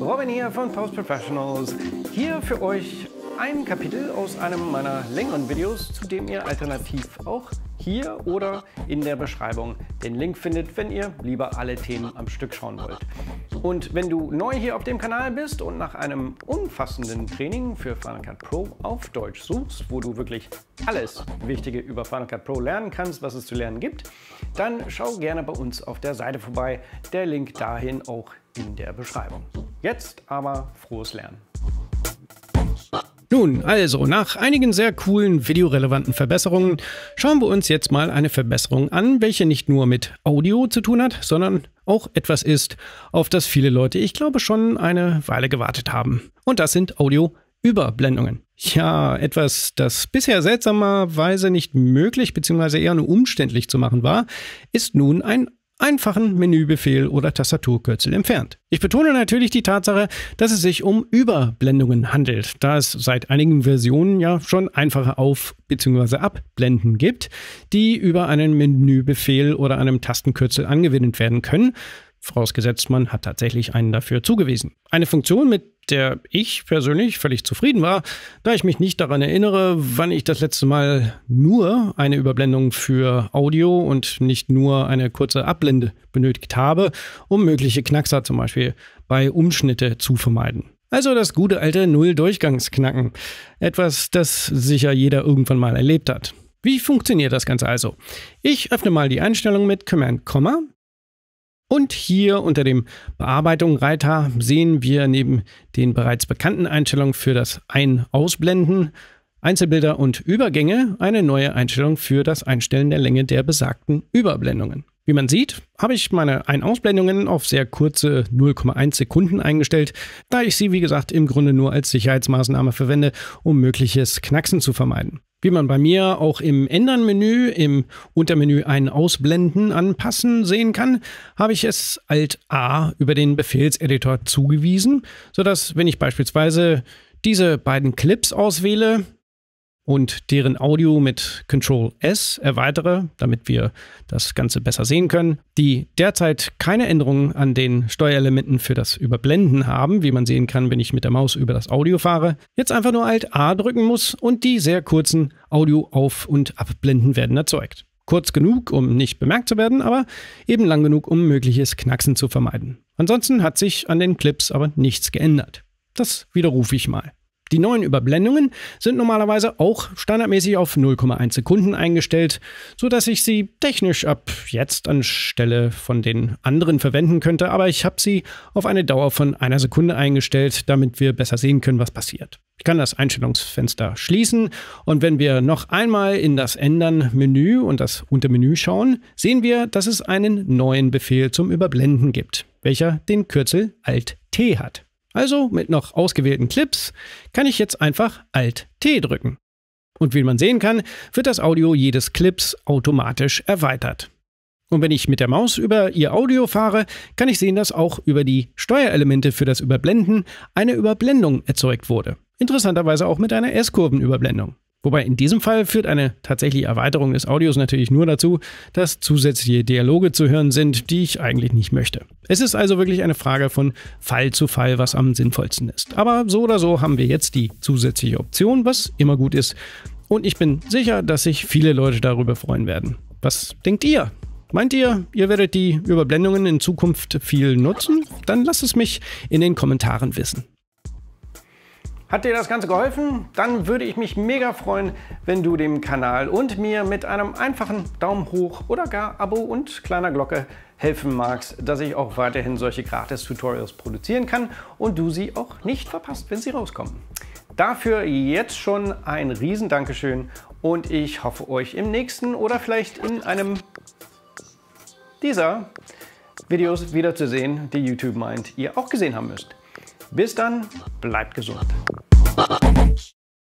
Robin hier von Post Professionals. Hier für euch ein Kapitel aus einem meiner längeren Videos, zu dem ihr alternativ auch hier oder in der Beschreibung den Link findet, wenn ihr lieber alle Themen am Stück schauen wollt. Und wenn du neu hier auf dem Kanal bist und nach einem umfassenden Training für Final Cut Pro auf Deutsch suchst, wo du wirklich alles Wichtige über Final Cut Pro lernen kannst, was es zu lernen gibt, dann schau gerne bei uns auf der Seite vorbei. Der Link dahin auch in der Beschreibung. Jetzt aber frohes Lernen. Nun, also, nach einigen sehr coolen videorelevanten Verbesserungen schauen wir uns jetzt mal eine Verbesserung an, welche nicht nur mit Audio zu tun hat, sondern auch etwas ist, auf das viele Leute, ich glaube, schon eine Weile gewartet haben. Und das sind Audio-Überblendungen. Ja, etwas, das bisher seltsamerweise nicht möglich bzw. eher nur umständlich zu machen war, ist nun ein einfachen Menübefehl oder Tastaturkürzel entfernt. Ich betone natürlich die Tatsache, dass es sich um Überblendungen handelt, da es seit einigen Versionen ja schon einfache Auf- bzw. Abblenden gibt, die über einen Menübefehl oder einem Tastenkürzel angewendet werden können vorausgesetzt man hat tatsächlich einen dafür zugewiesen. Eine Funktion, mit der ich persönlich völlig zufrieden war, da ich mich nicht daran erinnere, wann ich das letzte Mal nur eine Überblendung für Audio und nicht nur eine kurze Ablende benötigt habe, um mögliche Knackser zum Beispiel bei Umschnitte zu vermeiden. Also das gute alte Null-Durchgangsknacken. Etwas, das sicher jeder irgendwann mal erlebt hat. Wie funktioniert das Ganze also? Ich öffne mal die Einstellung mit Command, Komma, und hier unter dem Bearbeitung-Reiter sehen wir neben den bereits bekannten Einstellungen für das Ein-Ausblenden, Einzelbilder und Übergänge eine neue Einstellung für das Einstellen der Länge der besagten Überblendungen. Wie man sieht, habe ich meine Ein-Ausblendungen auf sehr kurze 0,1 Sekunden eingestellt, da ich sie wie gesagt im Grunde nur als Sicherheitsmaßnahme verwende, um mögliches Knacksen zu vermeiden wie man bei mir auch im Ändern-Menü, im Untermenü ein Ausblenden anpassen sehen kann, habe ich es Alt-A über den Befehlseditor zugewiesen, sodass, wenn ich beispielsweise diese beiden Clips auswähle, und deren Audio mit Control S erweitere, damit wir das Ganze besser sehen können, die derzeit keine Änderungen an den Steuerelementen für das Überblenden haben, wie man sehen kann, wenn ich mit der Maus über das Audio fahre, jetzt einfach nur Alt A drücken muss und die sehr kurzen Audio auf- und abblenden werden erzeugt. Kurz genug, um nicht bemerkt zu werden, aber eben lang genug, um mögliches Knacksen zu vermeiden. Ansonsten hat sich an den Clips aber nichts geändert. Das widerrufe ich mal. Die neuen Überblendungen sind normalerweise auch standardmäßig auf 0,1 Sekunden eingestellt, sodass ich sie technisch ab jetzt anstelle von den anderen verwenden könnte, aber ich habe sie auf eine Dauer von einer Sekunde eingestellt, damit wir besser sehen können, was passiert. Ich kann das Einstellungsfenster schließen und wenn wir noch einmal in das Ändern-Menü und das Untermenü schauen, sehen wir, dass es einen neuen Befehl zum Überblenden gibt, welcher den Kürzel Alt-T hat. Also mit noch ausgewählten Clips kann ich jetzt einfach Alt-T drücken. Und wie man sehen kann, wird das Audio jedes Clips automatisch erweitert. Und wenn ich mit der Maus über Ihr Audio fahre, kann ich sehen, dass auch über die Steuerelemente für das Überblenden eine Überblendung erzeugt wurde. Interessanterweise auch mit einer S-Kurvenüberblendung. Wobei in diesem Fall führt eine tatsächliche Erweiterung des Audios natürlich nur dazu, dass zusätzliche Dialoge zu hören sind, die ich eigentlich nicht möchte. Es ist also wirklich eine Frage von Fall zu Fall, was am sinnvollsten ist. Aber so oder so haben wir jetzt die zusätzliche Option, was immer gut ist. Und ich bin sicher, dass sich viele Leute darüber freuen werden. Was denkt ihr? Meint ihr, ihr werdet die Überblendungen in Zukunft viel nutzen? Dann lasst es mich in den Kommentaren wissen. Hat dir das Ganze geholfen? Dann würde ich mich mega freuen, wenn du dem Kanal und mir mit einem einfachen Daumen hoch oder gar Abo und kleiner Glocke helfen magst, dass ich auch weiterhin solche Gratis-Tutorials produzieren kann und du sie auch nicht verpasst, wenn sie rauskommen. Dafür jetzt schon ein riesen Dankeschön und ich hoffe euch im nächsten oder vielleicht in einem dieser Videos wiederzusehen, die YouTube meint, ihr auch gesehen haben müsst. Bis dann, bleibt gesund.